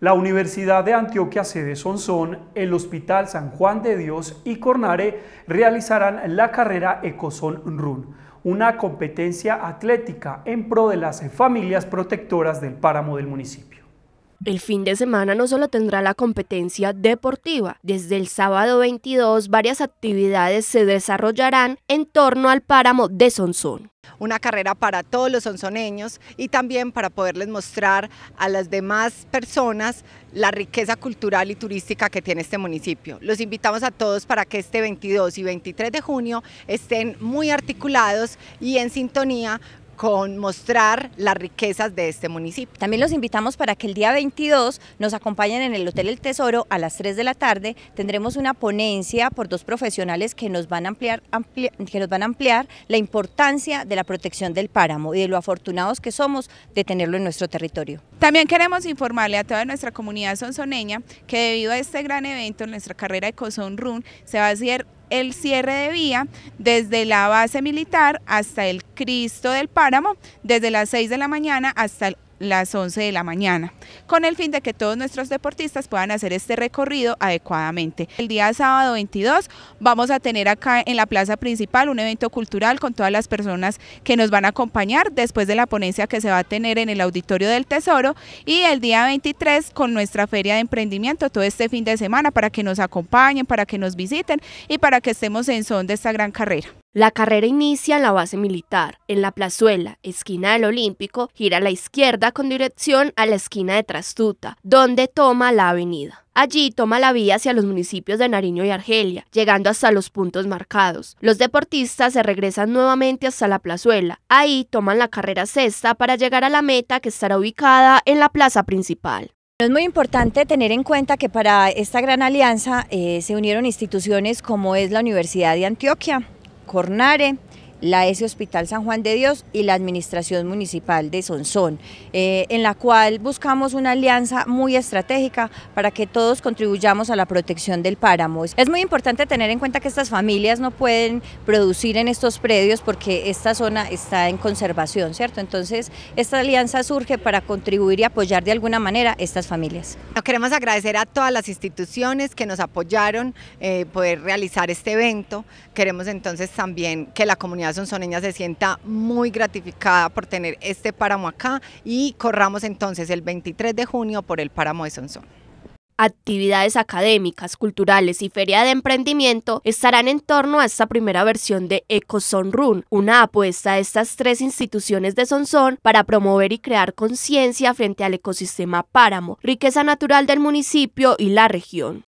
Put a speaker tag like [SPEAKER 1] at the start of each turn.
[SPEAKER 1] la Universidad de Antioquia sede Sonsón, el Hospital San Juan de Dios y Cornare realizarán la carrera Ecoson Run, una competencia atlética en pro de las familias protectoras del páramo del municipio. El fin de semana no solo tendrá la competencia deportiva, desde el sábado 22 varias actividades se desarrollarán en torno al páramo de Sonsón
[SPEAKER 2] una carrera para todos los sonsoneños y también para poderles mostrar a las demás personas la riqueza cultural y turística que tiene este municipio. Los invitamos a todos para que este 22 y 23 de junio estén muy articulados y en sintonía con mostrar las riquezas de este municipio. También los invitamos para que el día 22
[SPEAKER 3] nos acompañen en el Hotel El Tesoro a las 3 de la tarde. Tendremos una ponencia por dos profesionales que nos van a ampliar, que nos van a ampliar la importancia de la protección del páramo y de lo afortunados que somos de tenerlo en nuestro territorio. También queremos informarle a toda nuestra
[SPEAKER 4] comunidad sonsoneña que debido a este gran evento, en nuestra carrera de Cozón Run se va a hacer el cierre de vía desde la base militar hasta el Cristo del Páramo, desde las 6 de la mañana hasta el las 11 de la mañana, con el fin de que todos nuestros deportistas puedan hacer este recorrido adecuadamente. El día sábado 22 vamos a tener acá en la plaza principal un evento cultural con todas las personas que nos van a acompañar después de la ponencia que se va a tener en el Auditorio del Tesoro y el día 23 con nuestra feria de emprendimiento todo este fin de semana para que nos acompañen, para que nos visiten y para
[SPEAKER 1] que estemos en son de esta gran carrera. La carrera inicia en la base militar, en la plazuela, esquina del Olímpico, gira a la izquierda con dirección a la esquina de Trastuta, donde toma la avenida. Allí toma la vía hacia los municipios de Nariño y Argelia, llegando hasta los puntos marcados. Los deportistas se regresan nuevamente hasta la plazuela. Ahí toman
[SPEAKER 3] la carrera sexta para llegar a la meta que estará ubicada en la plaza principal. Es muy importante tener en cuenta que para esta gran alianza eh, se unieron instituciones como es la Universidad de Antioquia, Cornare la S Hospital San Juan de Dios y la Administración Municipal de Sonsón, eh, en la cual buscamos una alianza muy estratégica para que todos contribuyamos a la protección del páramo. Es muy importante tener en cuenta que estas familias no pueden producir en estos predios porque esta zona está en conservación, ¿cierto? Entonces, esta alianza surge para contribuir y apoyar de alguna manera estas familias.
[SPEAKER 2] Queremos agradecer a todas las instituciones que nos apoyaron eh, poder realizar este evento. Queremos entonces también que la comunidad comunidad se sienta muy gratificada por tener este páramo acá y corramos entonces el 23 de junio por el páramo de Sonsón
[SPEAKER 1] actividades académicas, culturales y feria de emprendimiento estarán en torno a esta primera versión de EcoSon Run, una apuesta de estas tres instituciones de Sonsón para promover y crear conciencia frente al ecosistema páramo, riqueza natural del municipio y la región.